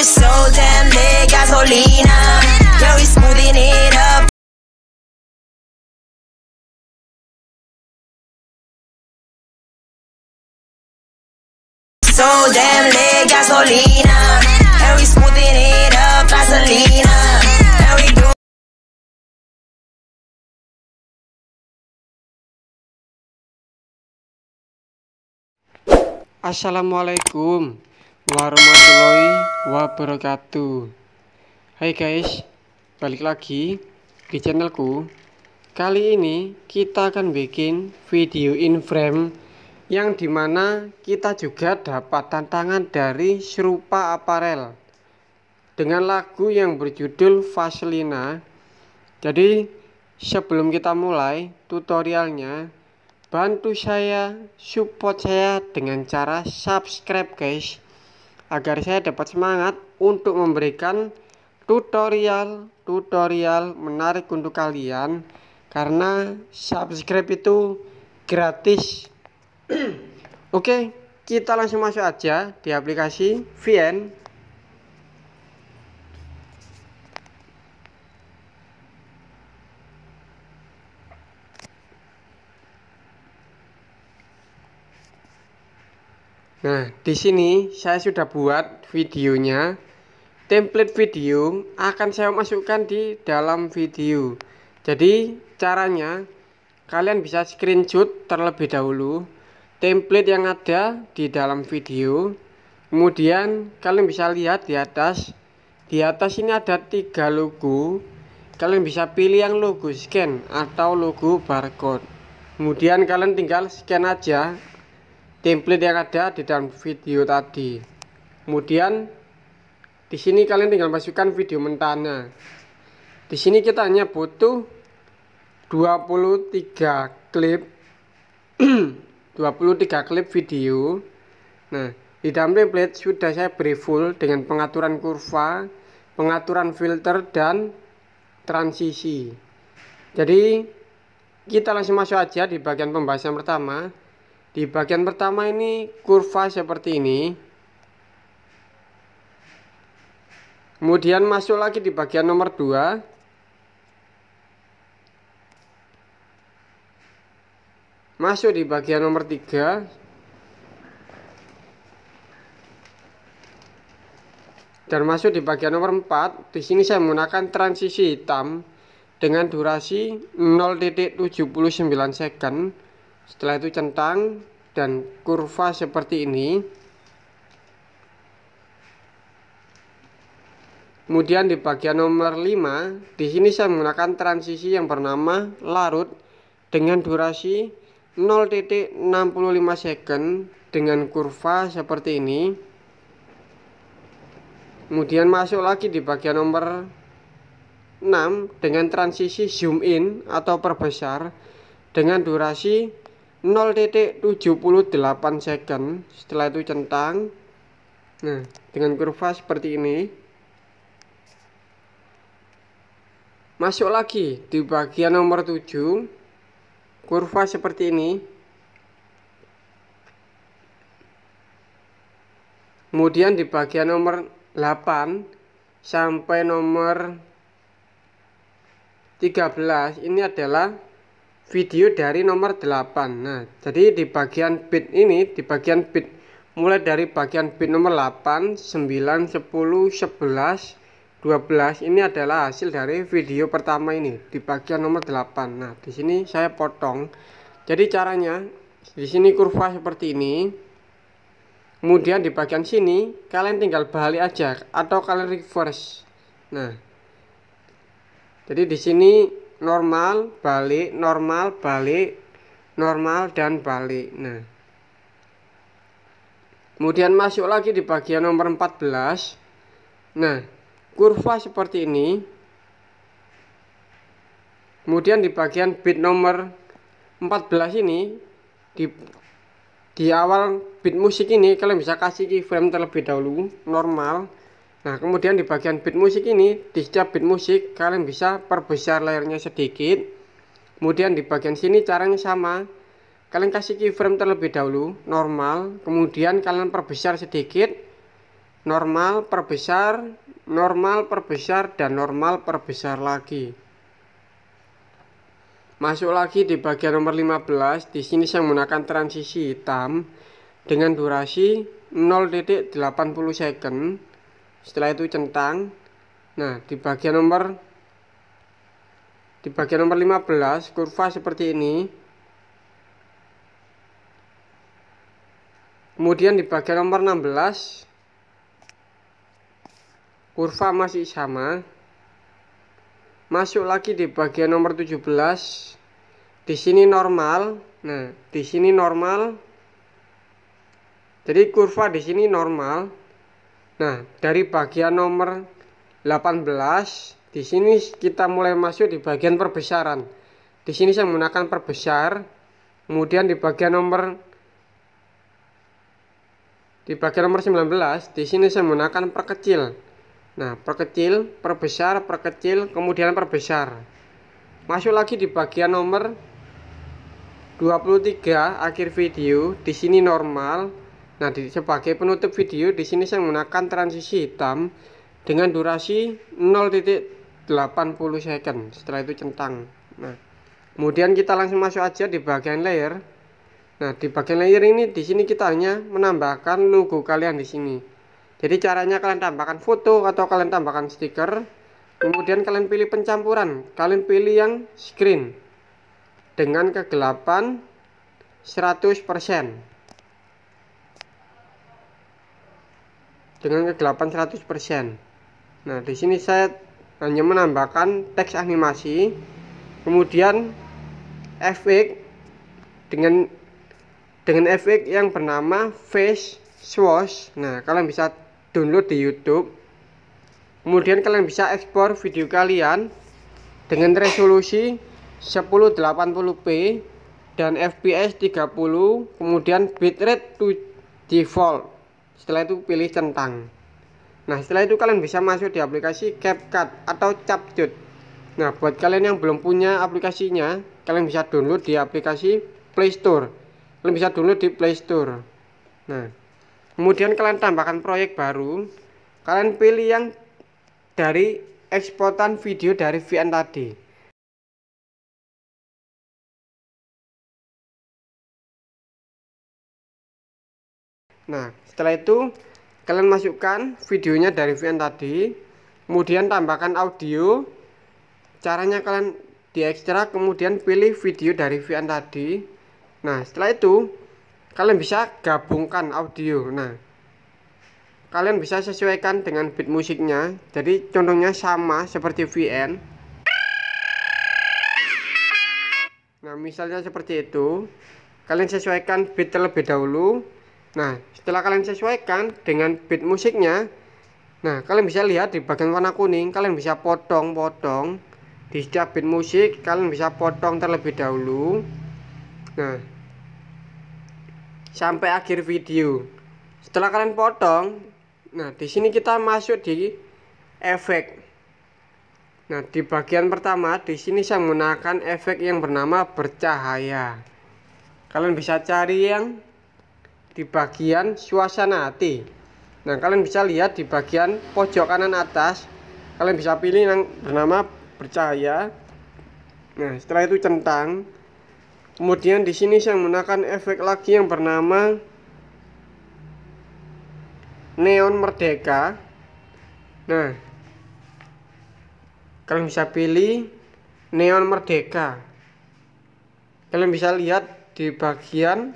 it's so damn lit, gasolina. Girl, we smoothing it up. So damn lit, gasolina. we smoothing it up, we Assalamualaikum. warahmatullahi wabarakatuh Hai guys, balik lagi di channelku Kali ini kita akan bikin video in frame Yang dimana kita juga dapat tantangan dari serupa aparel Dengan lagu yang berjudul Vaselina Jadi sebelum kita mulai tutorialnya Bantu saya, support saya dengan cara subscribe guys agar saya dapat semangat untuk memberikan tutorial-tutorial menarik untuk kalian karena subscribe itu gratis. Oke, kita langsung masuk aja di aplikasi VN. Nah, di sini saya sudah buat videonya. Template video akan saya masukkan di dalam video. Jadi, caranya kalian bisa screenshot terlebih dahulu template yang ada di dalam video. Kemudian kalian bisa lihat di atas. Di atas ini ada tiga logo. Kalian bisa pilih yang logo scan atau logo barcode. Kemudian kalian tinggal scan aja template yang ada di dalam video tadi kemudian di sini kalian tinggal masukkan video mentahnya di sini kita hanya butuh 23 klip 23 klip video nah di dalam template sudah saya beri full dengan pengaturan kurva pengaturan filter dan transisi jadi kita langsung masuk aja di bagian pembahasan pertama di bagian pertama ini kurva seperti ini. Kemudian masuk lagi di bagian nomor 2. Masuk di bagian nomor 3. Dan masuk di bagian nomor 4. Di sini saya menggunakan transisi hitam dengan durasi 0.79 second setelah itu centang dan kurva seperti ini kemudian di bagian nomor 5 di sini saya menggunakan transisi yang bernama larut dengan durasi 0.65 second dengan kurva seperti ini kemudian masuk lagi di bagian nomor 6 dengan transisi zoom in atau perbesar dengan durasi 0.78 second setelah itu centang nah dengan kurva seperti ini masuk lagi di bagian nomor 7 kurva seperti ini kemudian di bagian nomor 8 sampai nomor 13 ini adalah video dari nomor 8 nah jadi di bagian bit ini di bagian bit mulai dari bagian bit nomor 8 9 10 11 12 ini adalah hasil dari video pertama ini di bagian nomor 8 nah di sini saya potong jadi caranya di sini kurva seperti ini kemudian di bagian sini kalian tinggal balik aja atau kalian reverse nah jadi di sini normal balik normal balik normal dan balik nah kemudian masuk lagi di bagian nomor 14 nah kurva seperti ini kemudian di bagian bit nomor 14 ini di di awal bit musik ini kalian bisa kasih keyframe terlebih dahulu normal Nah, kemudian di bagian beat musik ini, di setiap beat musik kalian bisa perbesar layarnya sedikit. Kemudian di bagian sini caranya sama. Kalian kasih keyframe terlebih dahulu, normal, kemudian kalian perbesar sedikit, normal, perbesar, normal, perbesar, dan normal, perbesar lagi. Masuk lagi di bagian nomor 15, di sini saya menggunakan transisi hitam dengan durasi 0.80 second setelah itu centang nah di bagian nomor di bagian nomor 15 kurva seperti ini kemudian di bagian nomor 16 kurva masih sama masuk lagi di bagian nomor 17 di sini normal nah di sini normal jadi kurva di sini normal Nah, dari bagian nomor 18, di sini kita mulai masuk di bagian perbesaran. Di sini saya menggunakan perbesar, kemudian di bagian nomor di bagian nomor 19, di sini saya menggunakan perkecil. Nah, perkecil, perbesar, perkecil, kemudian perbesar. Masuk lagi di bagian nomor 23 akhir video, di sini normal, Nah, sebagai penutup video di sini saya menggunakan transisi hitam dengan durasi 0.80 second. Setelah itu centang. Nah, kemudian kita langsung masuk aja di bagian layer. Nah, di bagian layer ini di sini kita hanya menambahkan logo kalian di sini. Jadi caranya kalian tambahkan foto atau kalian tambahkan stiker. Kemudian kalian pilih pencampuran. Kalian pilih yang screen dengan kegelapan 100%. dengan kegelapan 100%. Nah, di sini saya hanya menambahkan teks animasi, kemudian efek dengan dengan efek yang bernama Face Swash. Nah, kalian bisa download di YouTube. Kemudian kalian bisa ekspor video kalian dengan resolusi 1080p dan fps 30, kemudian bitrate to default setelah itu pilih centang nah setelah itu kalian bisa masuk di aplikasi CapCut atau Capcut nah buat kalian yang belum punya aplikasinya kalian bisa download di aplikasi Play Store kalian bisa download di Play Store nah kemudian kalian tambahkan proyek baru kalian pilih yang dari eksportan video dari VN tadi Nah, setelah itu kalian masukkan videonya dari VN tadi, kemudian tambahkan audio. Caranya kalian diekstrak kemudian pilih video dari VN tadi. Nah, setelah itu kalian bisa gabungkan audio. Nah, kalian bisa sesuaikan dengan beat musiknya. Jadi contohnya sama seperti VN. Nah, misalnya seperti itu. Kalian sesuaikan beat terlebih dahulu. Nah, setelah kalian sesuaikan dengan beat musiknya, nah kalian bisa lihat di bagian warna kuning, kalian bisa potong-potong di setiap beat musik, kalian bisa potong terlebih dahulu. Nah, sampai akhir video. Setelah kalian potong, nah di sini kita masuk di efek. Nah, di bagian pertama di sini saya menggunakan efek yang bernama bercahaya. Kalian bisa cari yang di bagian suasana hati. Nah, kalian bisa lihat di bagian pojok kanan atas, kalian bisa pilih yang bernama percaya. Nah, setelah itu centang. Kemudian di sini saya menggunakan efek lagi yang bernama neon merdeka. Nah, kalian bisa pilih neon merdeka. Kalian bisa lihat di bagian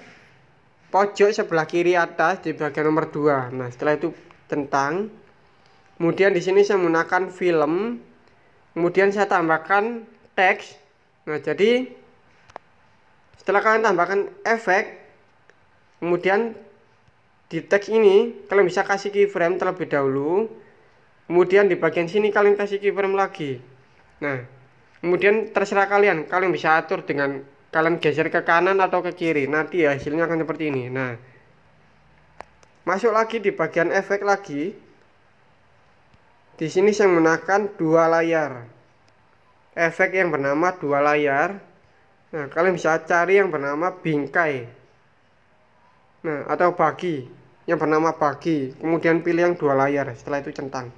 pojok sebelah kiri atas di bagian nomor 2 nah setelah itu tentang kemudian di sini saya menggunakan film kemudian saya tambahkan teks nah jadi setelah kalian tambahkan efek kemudian di teks ini kalian bisa kasih keyframe terlebih dahulu kemudian di bagian sini kalian kasih keyframe lagi nah kemudian terserah kalian kalian bisa atur dengan kalian geser ke kanan atau ke kiri nanti ya hasilnya akan seperti ini nah masuk lagi di bagian efek lagi di sini saya menggunakan dua layar efek yang bernama dua layar nah kalian bisa cari yang bernama bingkai nah atau bagi yang bernama bagi kemudian pilih yang dua layar setelah itu centang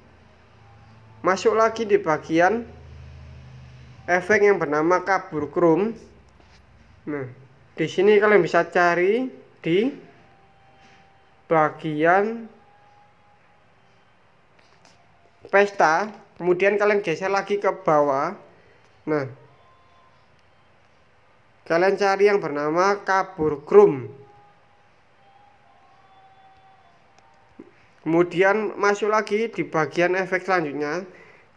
masuk lagi di bagian efek yang bernama kabur chrome Nah, di sini kalian bisa cari di bagian pesta, kemudian kalian geser lagi ke bawah. Nah, kalian cari yang bernama kabur krum. Kemudian masuk lagi di bagian efek selanjutnya.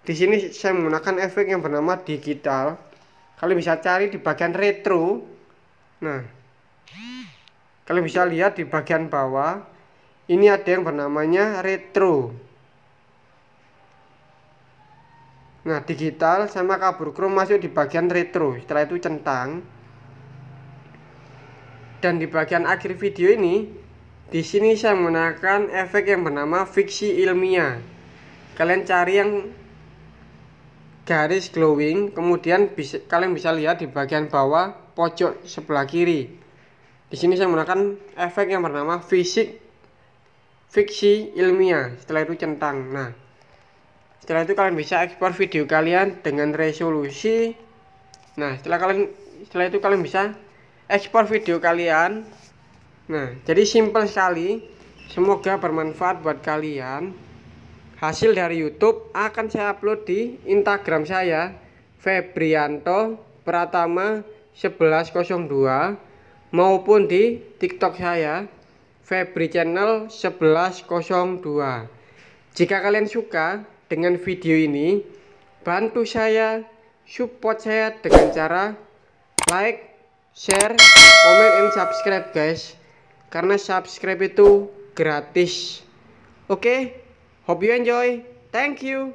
Di sini saya menggunakan efek yang bernama digital. Kalian bisa cari di bagian retro Nah, kalian bisa lihat di bagian bawah ini ada yang bernamanya retro. Nah, digital sama kabur krom masuk di bagian retro. Setelah itu centang. Dan di bagian akhir video ini, di sini saya menggunakan efek yang bernama fiksi ilmiah. Kalian cari yang garis glowing kemudian bisa, kalian bisa lihat di bagian bawah pojok sebelah kiri di sini saya menggunakan efek yang bernama fisik fiksi ilmiah setelah itu centang nah setelah itu kalian bisa ekspor video kalian dengan resolusi nah setelah kalian setelah itu kalian bisa ekspor video kalian nah jadi simple sekali semoga bermanfaat buat kalian hasil dari YouTube akan saya upload di Instagram saya Febrianto Pratama 1102 maupun di TikTok saya Febri Channel 1102 jika kalian suka dengan video ini bantu saya support saya dengan cara like share comment and subscribe guys karena subscribe itu gratis oke okay? Hope you enjoy. Thank you.